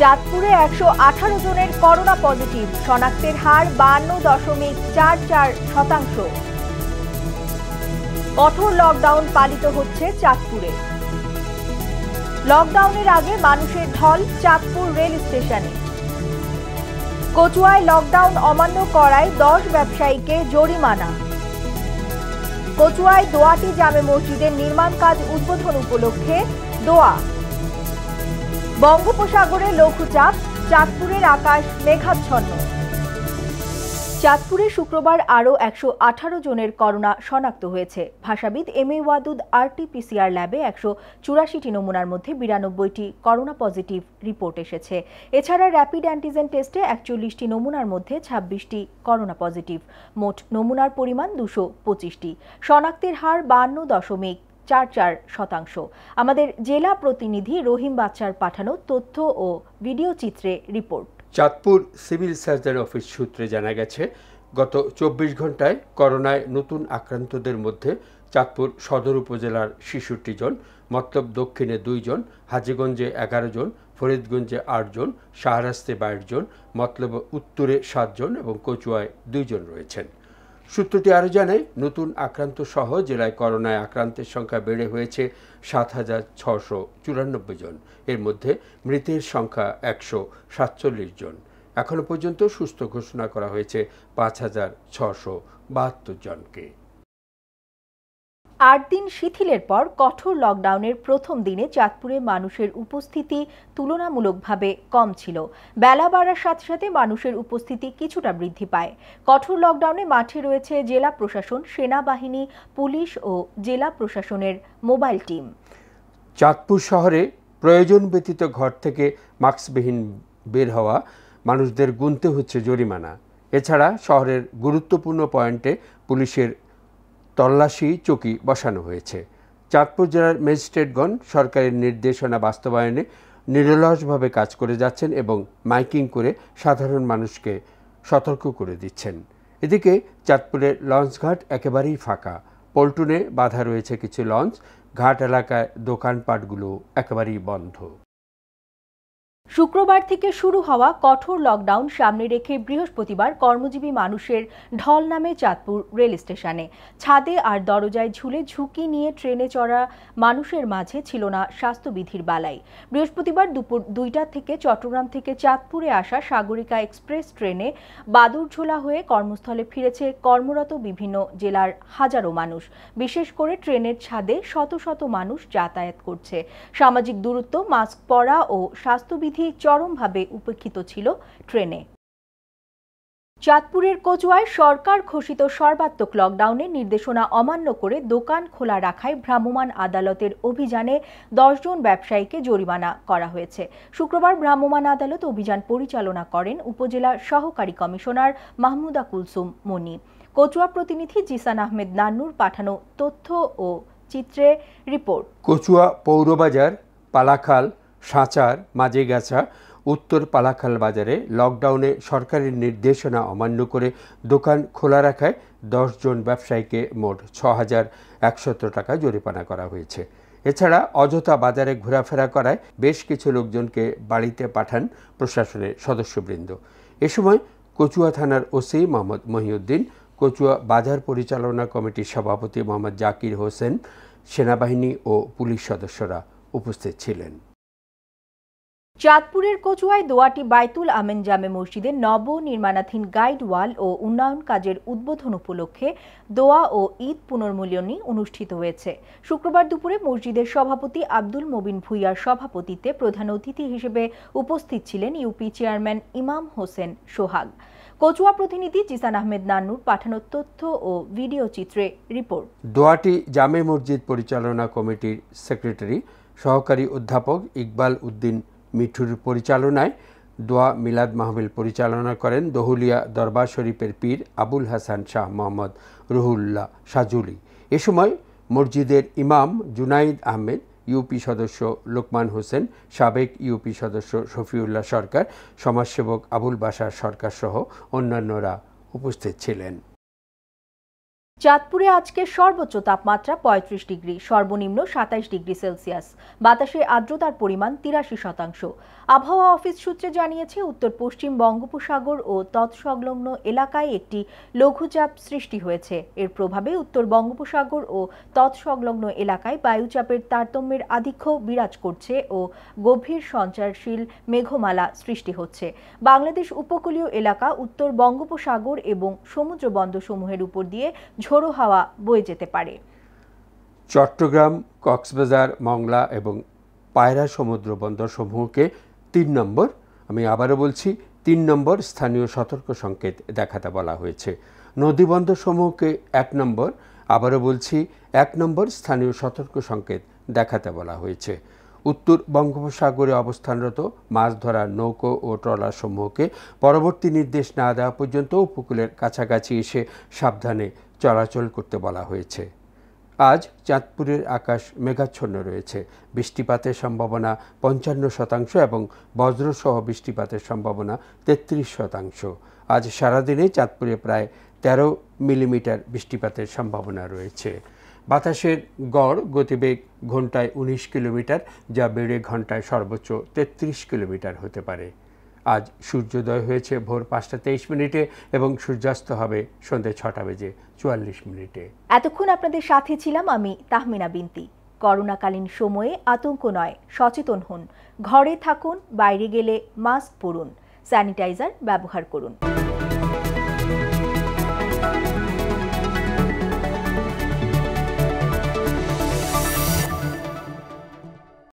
চাঁদপুরে একশো আঠারো জনের করোনা পজিটিভ শনাক্তের হার বান্ন দশমিক চার চার শতাংশ কঠোর লকডাউন পালিত হচ্ছে চাঁদপুরে লকডাউনের আগে মানুষের ঢল চাঁদপুর রেল স্টেশনে কচুয়ায় লকডাউন অমান্য করায় দশ ব্যবসায়ীকে জরিমানা কচুয়ায় দোয়াটি জামে মসজিদের নির্মাণ কাজ উদ্বোধন উপলক্ষে দোয়া বঙ্গোপসাগরে লঘুচাপ চাঁদপুরের আকাশ মেঘাচ্ছন্ন চাঁদপুরে শুক্রবার আরও একশো আঠারো জনের করোনা শনাক্ত হয়েছে ভাষাবিদ এম এ ওয়াদুদ আরটিপিসিআর ল্যাবে একশো চুরাশিটি নমুনার মধ্যে বিরানব্বইটি করোনা পজিটিভ রিপোর্ট এসেছে এছাড়া র্যাপিড অ্যান্টিজেন টেস্টে একচল্লিশটি নমুনার মধ্যে ছাব্বিশটি করোনা পজিটিভ মোট নমুনার পরিমাণ দুশো পঁচিশটি শনাক্তের হার বান্ন দশমিক চার চার শতাংশ আমাদের জেলা প্রতিনিধি রহিম বাচ্চার পাঠানো তথ্য ও ভিডিও চিত্রে report Chandpur civil surgeon office সূত্রে জানা গেছে গত চব্বিশ ঘন্টায় করোনায় নতুন আক্রান্তদের মধ্যে চাঁদপুর সদর উপজেলার ছেষট্টি জন মতলব দক্ষিণে দুইজন হাজিগঞ্জে এগারো জন ফরিদগঞ্জে আটজন শাহরাস্তে বাইশ জন মতলব উত্তরে সাতজন এবং কচুয়ায় দুইজন রয়েছেন সূত্রটি আরও জানায় নতুন আক্রান্ত সহ জেলায় করোনায় আক্রান্তের সংখ্যা বেড়ে হয়েছে সাত হাজার ছশো চুরানব্বই জন এর মধ্যে মৃতের সংখ্যা একশো সাতচল্লিশ জন এখনও পর্যন্ত সুস্থ ঘোষণা করা হয়েছে পাঁচ হাজার ছশো বাহাত্তর জনকে আট দিন শিথিলের পর কঠোর লকডাউনের প্রথম দিনে চাঁদপুরে মানুষের উপস্থিতি তুলনামূলকভাবে কম ছিল বেলা বাড়ার সাথে সাথে মানুষের উপস্থিতি কিছুটা বৃদ্ধি পায় কঠোর লকডাউনে মাঠে রয়েছে জেলা প্রশাসন সেনাবাহিনী পুলিশ ও জেলা প্রশাসনের মোবাইল টিম চাঁদপুর শহরে প্রয়োজন ব্যতীত ঘর থেকে মাস্কবিহীন বের হওয়া মানুষদের গুনতে হচ্ছে জরিমানা এছাড়া শহরের গুরুত্বপূর্ণ পয়েন্টে পুলিশের তল্লাশি চকি বসানো হয়েছে চাঁদপুর জেলার ম্যাজিস্ট্রেটগণ সরকারের নির্দেশনা বাস্তবায়নে নিরলসভাবে কাজ করে যাচ্ছেন এবং মাইকিং করে সাধারণ মানুষকে সতর্ক করে দিচ্ছেন এদিকে চাঁদপুরের লঞ্চঘাট একেবারেই ফাঁকা পল্টুনে বাধা রয়েছে কিছু লঞ্চ ঘাট এলাকায় দোকানপাটগুলো একেবারেই বন্ধ শুক্রবার থেকে শুরু হওয়া কঠোর লকডাউন সামনে রেখে বৃহস্পতিবার কর্মজীবী মানুষের ঢল নামে চাঁদপুর রেল স্টেশনে ছাদে আর দরজায় ঝুলে ঝুঁকি নিয়ে ট্রেনে চড়া মানুষের মাঝে ছিল না স্বাস্থ্যবিধির বালাই বৃহস্পতিবার দুপুর দুইটা থেকে চট্টগ্রাম থেকে চাঁদপুরে আসা সাগরিকা এক্সপ্রেস ট্রেনে বাদুরঝোলা হয়ে কর্মস্থলে ফিরেছে কর্মরত বিভিন্ন জেলার হাজারো মানুষ বিশেষ করে ট্রেনের ছাদে শত শত মানুষ যাতায়াত করছে সামাজিক দূরত্ব মাস্ক পরা ও স্বাস্থ্যবিধি অতিথি চরমভাবে উপেক্ষিত ছিল ট্রেনে চাঁদপুরের কচুয়ায় সরকার ঘোষিত সর্বাত্মক লকডাউনের নির্দেশনা অমান্য করে দোকান খোলা রাখায় ভ্রাম্যমাণ আদালতের অভিযানে দশজন ব্যবসায়ীকে জরিমানা করা হয়েছে শুক্রবার ভ্রাম্যমাণ আদালত অভিযান পরিচালনা করেন উপজেলা সহকারী কমিশনার মাহমুদা কুলসুম মনি কচুয়া প্রতিনিধি জিসান আহমেদ নান্নুর পাঠানো তথ্য ও চিত্রে রিপোর্ট কচুয়া পৌরবাজার পালাখাল সাঁচার মাঝেগাছা উত্তর পালাখাল বাজারে লকডাউনে সরকারের নির্দেশনা অমান্য করে দোকান খোলা রাখায় জন ব্যবসায়ীকে মোট ছ হাজার টাকা জরিমানা করা হয়েছে এছাড়া অযথা বাজারে ঘোরাফেরা করায় বেশ কিছু লোকজনকে বাড়িতে পাঠান প্রশাসনের সদস্যবৃন্দ এ সময় কচুয়া থানার ওসি মোহাম্মদ মহিউদ্দিন কচুয়া বাজার পরিচালনা কমিটির সভাপতি মোহাম্মদ জাকির হোসেন সেনাবাহিনী ও পুলিশ সদস্যরা উপস্থিত ছিলেন চাঁদপুরের কচুয়ায় দোয়াটি বাইতুল আমেন জামে মসজিদে নব নির্মাণাধীন গাইড ওয়াল ও উন্নয়ন কাজের উদ্বোধন উপলক্ষে দোয়া ও ঈদ পুনর্মূল্যনী অনুষ্ঠিত হয়েছে শুক্রবার দুপুরে মসজিদের সভাপতি আব্দুল মবিন ভুইয়ার সভাপতিতে প্রধান অতিথি হিসেবে উপস্থিত ছিলেন ইউপি চেয়ারম্যান ইমাম হোসেন সোহাগ কচুয়া প্রতিনিধি জিসান আহমেদ নান্নুর পাঠানো তথ্য ও ভিডিও চিত্রে রিপোর্ট দোয়াটি জামে মসজিদ পরিচালনা কমিটির সেক্রেটারি সহকারী অধ্যাপক ইকবাল উদ্দিন মিঠুর পরিচালনায় দোয়া মিলাদ মাহবিল পরিচালনা করেন দহুলিয়া দরবার শরীফের পীর আবুল হাসান শাহ মোহাম্মদ রুহুল্লাহ সাজুলি এ সময় মসজিদের ইমাম জুনাইদ আহমেদ ইউপি সদস্য লোকমান হোসেন সাবেক ইউপি সদস্য শফিউল্লাহ সরকার সমাজসেবক আবুল বাসার সরকার সহ অন্যান্যরা উপস্থিত ছিলেন চাঁদপুরে আজকে সর্বোচ্চ তাপমাত্রা পঁয়ত্রিশ ডিগ্রি সর্বনিম্ন সাতাইশ ডিগ্রি সেলসিয়াস বাতাসে আর্দ্রতার পরিমাণ তিরাশি শতাংশ আবহাওয়া অফিস সূত্রে জানিয়েছে উত্তর পশ্চিম বঙ্গোপসাগর ও তৎসংলগ্ন এলাকায় একটি লঘুচাপ সৃষ্টি হয়েছে এর প্রভাবে উত্তর বঙ্গোপসাগর ও তৎসংলগ্ন এলাকায় বায়ুচাপের তারতম্যের আধিক্য বিরাজ করছে ও গভীর সঞ্চারশীল মেঘমালা সৃষ্টি হচ্ছে বাংলাদেশ উপকূলীয় এলাকা উত্তর বঙ্গোপসাগর এবং সমুদ্র বন্দরসমূহের উপর দিয়ে ঝোড়ো হাওয়া বয়ে যেতে পারে চট্টগ্রাম কক্সবাজার মংলা এবং পায়রা সমুদ্র বন্দর সমূহকে তিন নম্বর আমি আবারও বলছি তিন নম্বর স্থানীয় সতর্ক সংকেত দেখাতে বলা হয়েছে নদীবন্দর সমূহকে এক নম্বর আবারও বলছি এক নম্বর স্থানীয় সতর্ক সংকেত দেখাতে বলা হয়েছে উত্তর বঙ্গোপসাগরে অবস্থানরত মাছ ধরা নৌকো ও ট্রলার সমূহকে পরবর্তী নির্দেশ না দেওয়া পর্যন্ত উপকূলের কাছাকাছি এসে সাবধানে চলাচল করতে বলা হয়েছে আজ চাঁদপুরের আকাশ মেঘাচ্ছন্ন রয়েছে বৃষ্টিপাতের সম্ভাবনা পঞ্চান্ন শতাংশ এবং বজ্রসহ বৃষ্টিপাতের সম্ভাবনা তেত্রিশ শতাংশ আজ সারাদিনে চাঁদপুরে প্রায় ১৩ মিলিমিটার বৃষ্টিপাতের সম্ভাবনা রয়েছে বাতাসের গড় গতিবেগ ঘন্টায় ১৯ কিলোমিটার যা বেড়ে ঘন্টায় সর্বোচ্চ ৩৩ কিলোমিটার হতে পারে আজ সূর্যোদয় হয়েছে ভোর পাঁচটা তেইশ মিনিটে এবং সূর্যাস্ত হবে সন্ধ্যে ছটা বেজে চুয়াল্লিশ মিনিটে এতক্ষণ আপনাদের সাথে ছিলাম আমি তাহমিনা বিন্তি করোনাকালীন সময়ে আতঙ্ক নয় সচেতন হন ঘরে থাকুন বাইরে গেলে মাস্ক পরুন স্যানিটাইজার ব্যবহার করুন